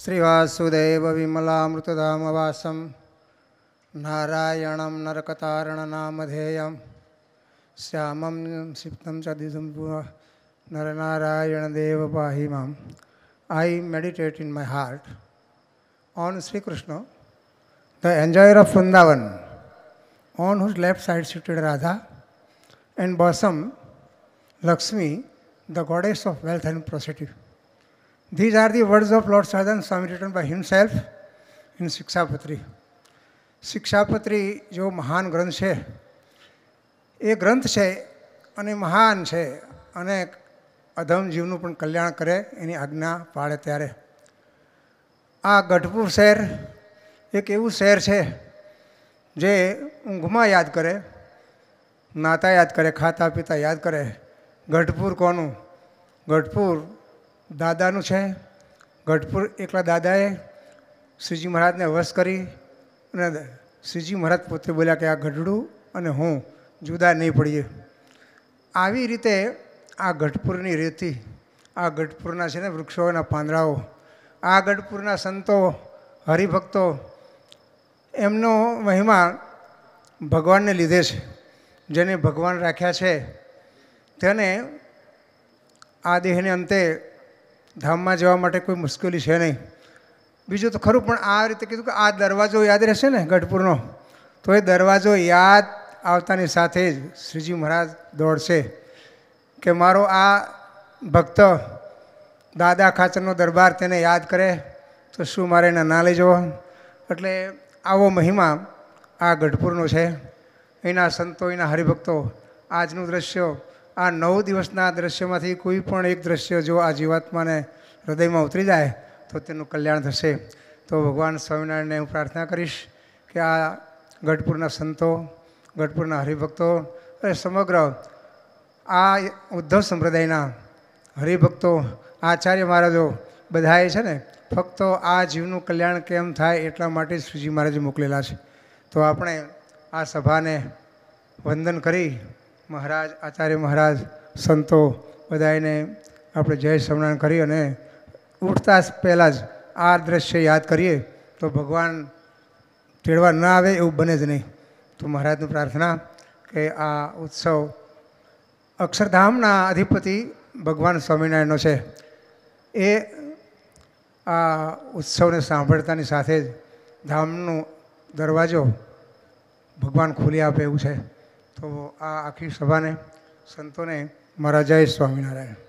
શ્રીવાસુદેવ વિમલામૃતધામવાસમ નારાયણમ નરકતારણનામધેયમ શ્યામમ સિપ્તમ ચદિધમ નરનારાયણ દેવ પાહી મામ I meditate in my heart on Shri Krishna the enjoyer of Vrindavan on whose left side seated Radha and bosom Lakshmi the goddess of wealth and prosperity These are the words of Lord Sadhan Swami written by himself in Shikshapatri. Shikshapatri જેવો મહાન ગ્રંથ છે એ ગ્રંથ છે અને મહાન છે અને અધમ જીવનું પણ કલ્યાણ કરે એની આજ્ઞા પાડે ત્યારે આ ગઢપુર શહેર એક એવું શહેર છે જે ઊંઘમાં યાદ કરે નાતા યાદ કરે ખાતા પીતા યાદ કરે ગઢપુર કોનું ગઢપુર દાદાનું છે ગઢપુર એકલા દાદાએ શ્રીજી મહારાજને વશ કરી અને શ્રીજી મહારાજ પોતે બોલ્યા કે આ ગઢડું અને હું જુદા નહીં પડીએ આવી રીતે આ ગઢપુરની રેતી આ ગઢપુરના છે ને વૃક્ષોના પાંદડાઓ આ ગઢપુરના સંતો હરિભક્તો એમનો મહિમા ભગવાનને લીધે છે જેને ભગવાન રાખ્યા છે તેને આ દેહને અંતે ધામમાં જવા માટે કોઈ મુશ્કેલી છે નહીં બીજું તો ખરું પણ આ રીતે કીધું કે આ દરવાજો યાદ રહેશે ને ગઢપુરનો તો એ દરવાજો યાદ આવતાની સાથે જ શ્રીજી મહારાજ દોડશે કે મારો આ ભક્ત દાદા ખાચરનો દરબાર તેને યાદ કરે તો શું મારે એને ના લઈ જવો એટલે આવો મહિમા આ ગઢપુરનો છે એના સંતો એના હરિભક્તો આજનું દ્રશ્ય આ નવ દિવસના દ્રશ્યમાંથી કોઈ પણ એક દ્રશ્ય જો આ જીવાત્માને હૃદયમાં ઉતરી જાય તો તેનું કલ્યાણ થશે તો ભગવાન સ્વામિનારાયણને હું પ્રાર્થના કરીશ કે આ ગઢપુરના સંતો ગઢપુરના હરિભક્તો અને સમગ્ર આ ઉદ્ધવ સંપ્રદાયના હરિભક્તો આચાર્ય મહારાજો બધાએ છે ને ફક્ત આ જીવનું કલ્યાણ કેમ થાય એટલા માટે શ્રીજી મહારાજે મોકલેલા છે તો આપણે આ સભાને વંદન કરી મહારાજ આચાર્ય મહારાજ સંતો બધા એને આપણે જય સ્મરણ કરી અને ઉઠતા પહેલાં જ આ દ્રશ્ય યાદ કરીએ તો ભગવાન તેડવા ન આવે એવું બને જ નહીં તો મહારાજની પ્રાર્થના કે આ ઉત્સવ અક્ષરધામના અધિપતિ ભગવાન સ્વામિનારાયણનો છે એ આ ઉત્સવને સાંભળતાની સાથે જ ધામનો દરવાજો ભગવાન ખોલી આપે એવું છે તો આ આખી સભાને સંતોને મારા જય સ્વામિનારાયણ